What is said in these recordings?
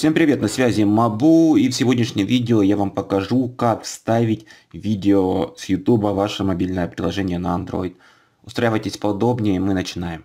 Всем привет, на связи Мабу, и в сегодняшнем видео я вам покажу, как вставить видео с YouTube в ваше мобильное приложение на Android. Устраивайтесь поудобнее, мы начинаем.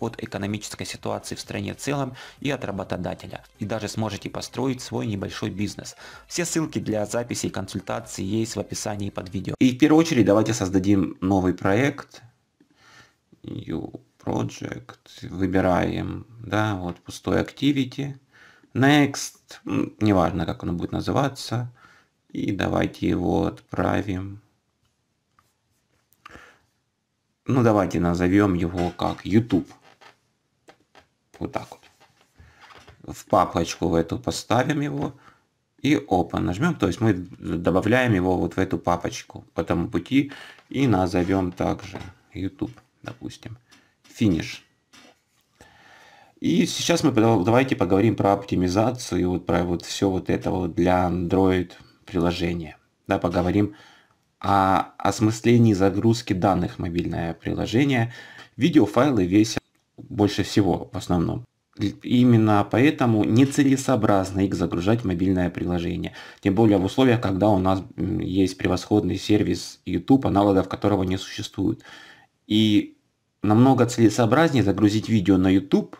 от экономической ситуации в стране в целом и от работодателя. И даже сможете построить свой небольшой бизнес. Все ссылки для записи и консультации есть в описании под видео. И в первую очередь давайте создадим новый проект. New Project. Выбираем, да, вот пустой Activity. Next. Неважно, как оно будет называться. И давайте его отправим. Ну, давайте назовем его как YouTube. Вот так вот. В папочку в эту поставим его. И опа, нажмем. То есть мы добавляем его вот в эту папочку по тому пути. И назовем также YouTube, допустим. Финиш. И сейчас мы давайте поговорим про оптимизацию, вот про вот все вот это вот для Android приложения. Да, поговорим о осмыслении загрузки данных мобильное приложение, видеофайлы весят больше всего в основном. Именно поэтому нецелесообразно их загружать в мобильное приложение. Тем более в условиях, когда у нас есть превосходный сервис YouTube, аналогов которого не существует. И намного целесообразнее загрузить видео на YouTube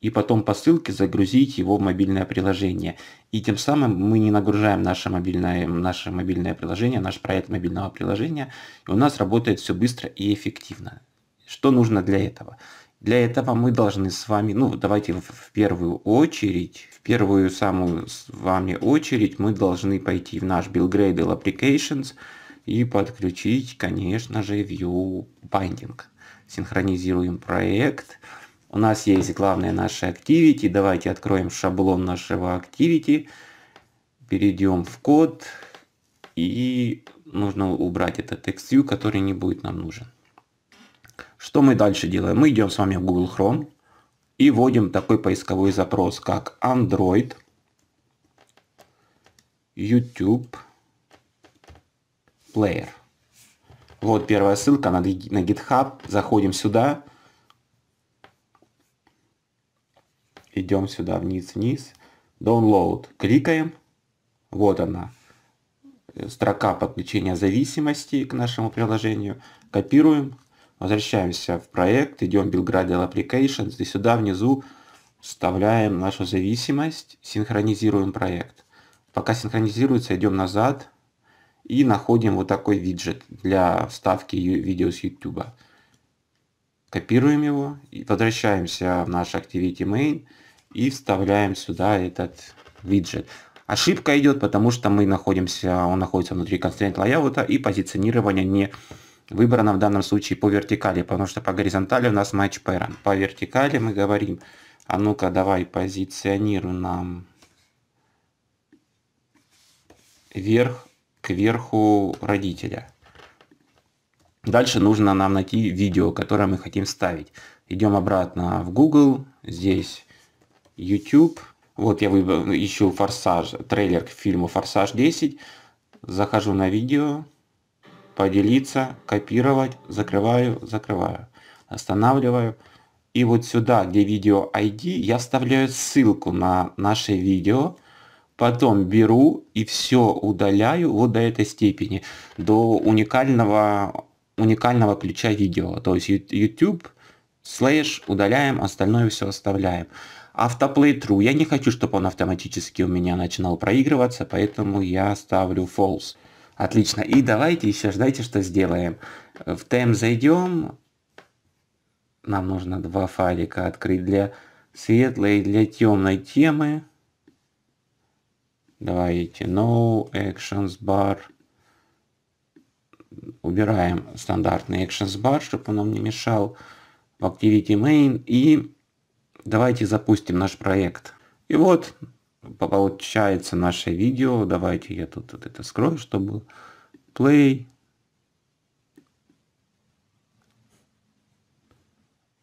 и потом по ссылке загрузить его в мобильное приложение. И тем самым мы не нагружаем наше мобильное, наше мобильное приложение, наш проект мобильного приложения, и у нас работает все быстро и эффективно. Что нужно для этого? Для этого мы должны с вами, ну давайте в первую очередь, в первую самую с вами очередь мы должны пойти в наш BuildGradle Applications и подключить, конечно же, View Binding. Синхронизируем проект. У нас есть главное наше Activity. Давайте откроем шаблон нашего Activity. Перейдем в код. И нужно убрать этот TextView, который не будет нам нужен. Что мы дальше делаем? Мы идем с вами в Google Chrome и вводим такой поисковой запрос, как Android, YouTube Player. Вот первая ссылка на, на GitHub. Заходим сюда. Идем сюда вниз-вниз. Download. Кликаем. Вот она. Строка подключения зависимости к нашему приложению. Копируем. Возвращаемся в проект, идем в Build Applications и сюда внизу вставляем нашу зависимость, синхронизируем проект. Пока синхронизируется, идем назад и находим вот такой виджет для вставки видео с YouTube. Копируем его, и возвращаемся в наш Activity Main и вставляем сюда этот виджет. Ошибка идет, потому что мы находимся, он находится внутри Constraint Layout и позиционирование не выбрано в данном случае по вертикали, потому что по горизонтали у нас матч пэра. По вертикали мы говорим, а ну-ка давай позиционируй нам вверх к верху родителя. Дальше нужно нам найти видео, которое мы хотим ставить. Идем обратно в Google, здесь YouTube. Вот я ищу форсаж, трейлер к фильму «Форсаж 10». Захожу на видео, поделиться, копировать, закрываю, закрываю, останавливаю. И вот сюда, где видео ID, я вставляю ссылку на наше видео, потом беру и все удаляю вот до этой степени, до уникального, уникального ключа видео. То есть YouTube слэш удаляем, остальное все оставляем. Автоплей true. Я не хочу, чтобы он автоматически у меня начинал проигрываться, поэтому я ставлю false. Отлично. И давайте еще ждайте, что сделаем. В тем зайдем. Нам нужно два файлика открыть для светлой и для темной темы. Давайте no actions bar. Убираем стандартный actions bar, чтобы он нам не мешал. В activity main. И давайте запустим наш проект. И вот получается наше видео. Давайте я тут вот это скрою, чтобы play.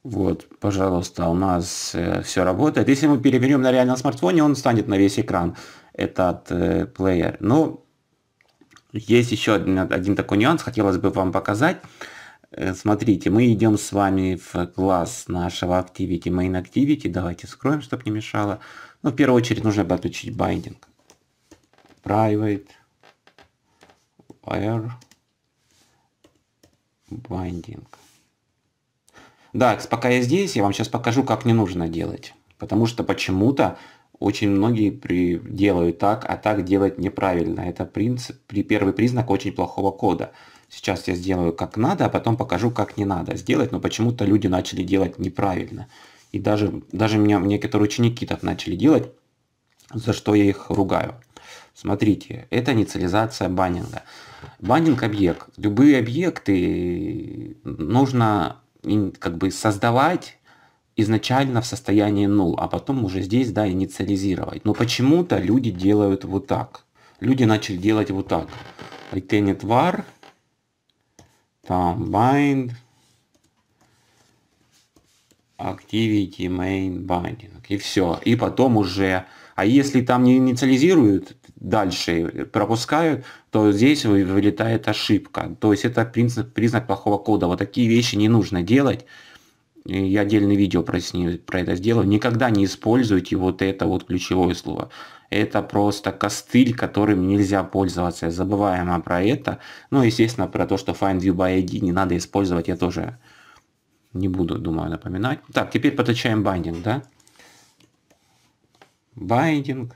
Вот, пожалуйста, у нас э, все работает. Если мы перевернем на реальном смартфоне, он станет на весь экран, этот э, плеер. Но ну, есть еще один, один такой нюанс, хотелось бы вам показать. Э, смотрите, мы идем с вами в класс нашего Activity, Main Activity. Давайте скроем, чтобы не мешало. Э, но ну, в первую очередь нужно бы отключить Private wire binding. Да, пока я здесь, я вам сейчас покажу, как не нужно делать. Потому что почему-то очень многие при... делают так, а так делать неправильно. Это принцип, при первый признак очень плохого кода. Сейчас я сделаю как надо, а потом покажу, как не надо сделать, но почему-то люди начали делать неправильно. И даже, даже меня некоторые ученики так начали делать, за что я их ругаю. Смотрите, это инициализация баннинга. Баннинг объект. Любые объекты нужно как бы создавать изначально в состоянии null, а потом уже здесь, да, инициализировать. Но почему-то люди делают вот так. Люди начали делать вот так. Retain var, там bind, activity main binding. И все. И потом уже... А если там не инициализируют дальше, пропускают, то здесь вылетает ошибка. То есть это признак, признак плохого кода. Вот такие вещи не нужно делать. Я отдельное видео про, про это сделал. Никогда не используйте вот это вот ключевое слово. Это просто костыль, которым нельзя пользоваться. Забываем про это. Ну, естественно, про то, что find view by ID не надо использовать, я тоже не буду, думаю, напоминать. Так, теперь подключаем байдинг, да? Байдинг.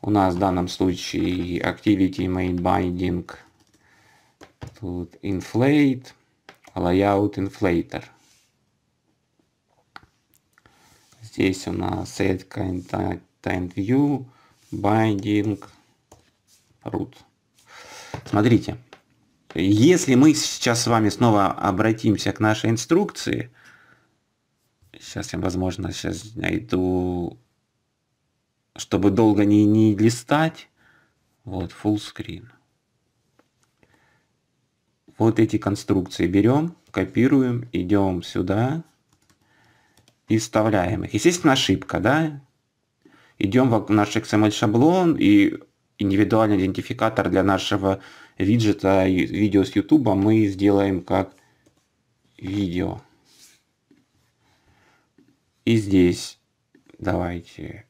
У нас в данном случае activity made binding. Тут inflate, layout inflator. Здесь у нас set content view, binding, root. Смотрите, если мы сейчас с вами снова обратимся к нашей инструкции, сейчас я, возможно, сейчас найду, чтобы долго не, не листать, вот, full screen. Вот эти конструкции берем, копируем, идем сюда и вставляем их. Естественно, ошибка, да? Идем в наш XML шаблон и индивидуальный идентификатор для нашего виджета видео с YouTube мы сделаем как видео. И здесь давайте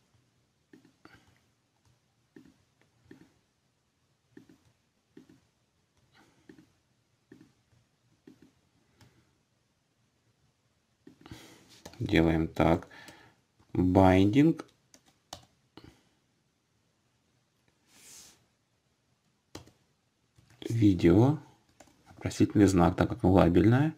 делаем так. Binding видео, вопросительный знак, так как лабельное.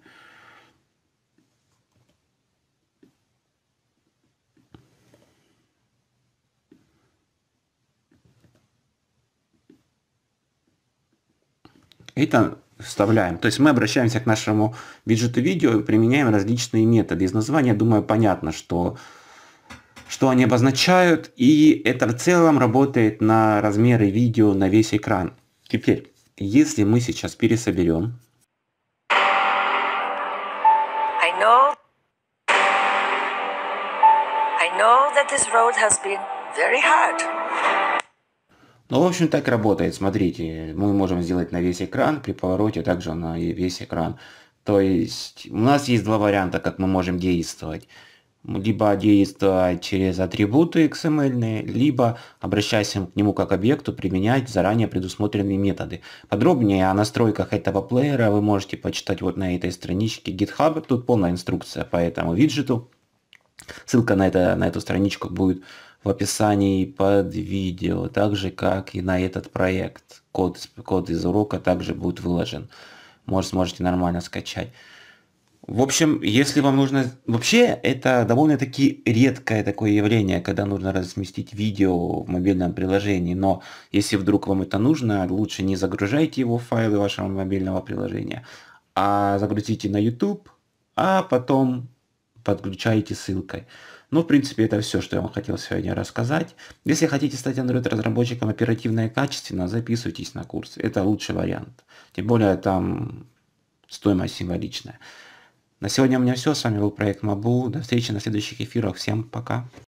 Это вставляем. То есть мы обращаемся к нашему виджету видео и применяем различные методы. Из названия, думаю, понятно, что, что они обозначают. И это в целом работает на размеры видео на весь экран. Теперь если мы сейчас пересоберем, I know, I know that this road has been very hard. Ну, в общем, так работает. Смотрите, мы можем сделать на весь экран, при повороте также на весь экран. То есть у нас есть два варианта, как мы можем действовать либо действовать через атрибуты XML, эм либо, обращаясь к нему как объекту, применять заранее предусмотренные методы. Подробнее о настройках этого плеера вы можете почитать вот на этой страничке GitHub. Тут полная инструкция по этому виджету. Ссылка на, это, на эту страничку будет в описании под видео, так же как и на этот проект. Код, код из урока также будет выложен. Может, сможете нормально скачать. В общем, если вам нужно... Вообще, это довольно-таки редкое такое явление, когда нужно разместить видео в мобильном приложении, но если вдруг вам это нужно, лучше не загружайте его в файлы вашего мобильного приложения, а загрузите на YouTube, а потом подключаете ссылкой. Ну, в принципе, это все, что я вам хотел сегодня рассказать. Если хотите стать Android-разработчиком оперативно и качественно, записывайтесь на курс. Это лучший вариант. Тем более, там стоимость символичная. На сегодня у меня все. С вами был проект Мабу. До встречи на следующих эфирах. Всем пока.